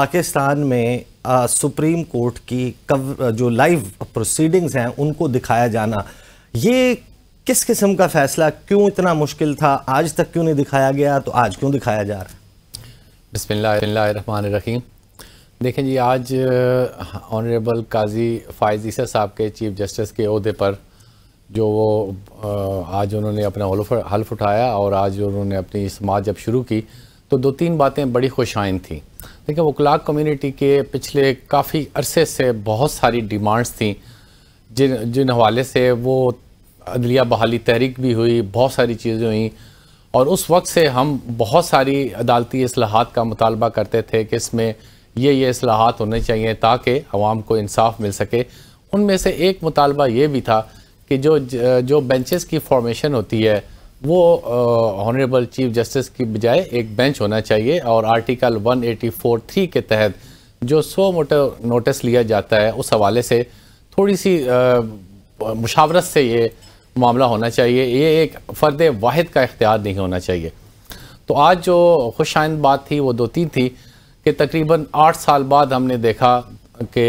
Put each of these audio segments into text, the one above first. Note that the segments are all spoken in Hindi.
पाकिस्तान में आ, सुप्रीम कोर्ट की कव, जो लाइव प्रोसीडिंग्स हैं उनको दिखाया जाना ये किस किस्म का फैसला क्यों इतना मुश्किल था आज तक क्यों नहीं दिखाया गया तो आज क्यों दिखाया जा रहा है बसमिल रहीम देखें जी आज ऑनरेबल काजी फायज ईसा साहब के चीफ जस्टिस के अहदे पर जो वो आज उन्होंने अपना हल्फ उठाया और आज उन्होंने अपनी समाज जब शुरू की तो दो तीन बातें बड़ी खुशाइन थी लेकिन वकलाक कम्युनिटी के पिछले काफ़ी अरसे से बहुत सारी डिमांड्स थी जिन जिन हवाले से वो अदलिया बहाली तहरीक भी हुई बहुत सारी चीज़ें हुई और उस वक्त से हम बहुत सारी अदालती असलाहत का मुतालबा करते थे कि इसमें ये ये असलाहत होने चाहिए ताकि आवाम को इंसाफ मिल सके उनमें से एक मुतालबा ये भी था कि जो जो बेंचेस की फॉर्मेशन होती है वो ऑनरेबल चीफ जस्टिस की बजाय एक बेंच होना चाहिए और आर्टिकल 184.3 के तहत जो सो मोटो नोटिस लिया जाता है उस हवाले से थोड़ी सी मुशावरत से ये मामला होना चाहिए ये एक फ़र्द वाहिद का इख्तियार नहीं होना चाहिए तो आज जो खुश बात थी वो दो तीन थी कि तकरीबन आठ साल बाद हमने देखा कि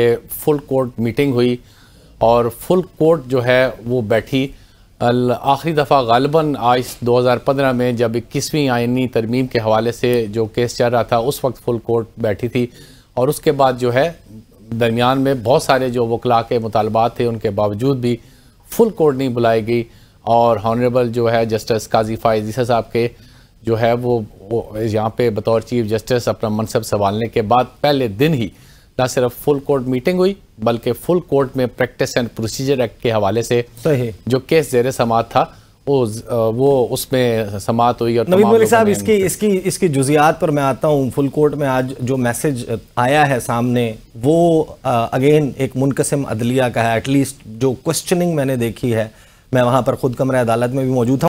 फुल कोर्ट मीटिंग हुई और फुल कोर्ट जो है वो बैठी आखिरी दफ़ा गालबा आज 2015 में जब इक्कीसवीं आइनी तरमीम के हवाले से जो केस चल रहा था उस वक्त फुल कोर्ट बैठी थी और उसके बाद जो है दरमियान में बहुत सारे जो वकला के मुतालबात थे उनके बावजूद भी फुल कोर्ट नहीं बुलाई गई और हॉनरेबल जो है जस्टिस काजी फायजीसा साहब के जो है वो, वो यहाँ पे बतौर चीफ जस्टिस अपना मनसब संभालने के बाद पहले दिन ही ना सिर्फ फुल कोर्ट मीटिंग हुई बल्कि फुल कोर्ट में प्रैक्टिस एंड प्रोसीजर एक्ट के हवाले से जो केस जेर समात था वो वो उसमें समात हुई और नवीन मलिक साहब इसकी इसकी इसकी जुजियात पर मैं आता हूँ फुल कोर्ट में आज जो मैसेज आया है सामने वो अगेन एक मुनकसम अदलिया का है एटलीस्ट जो क्वेश्चनिंग मैंने देखी है मैं वहाँ पर ख़ुद कमरे अदालत में भी मौजूद था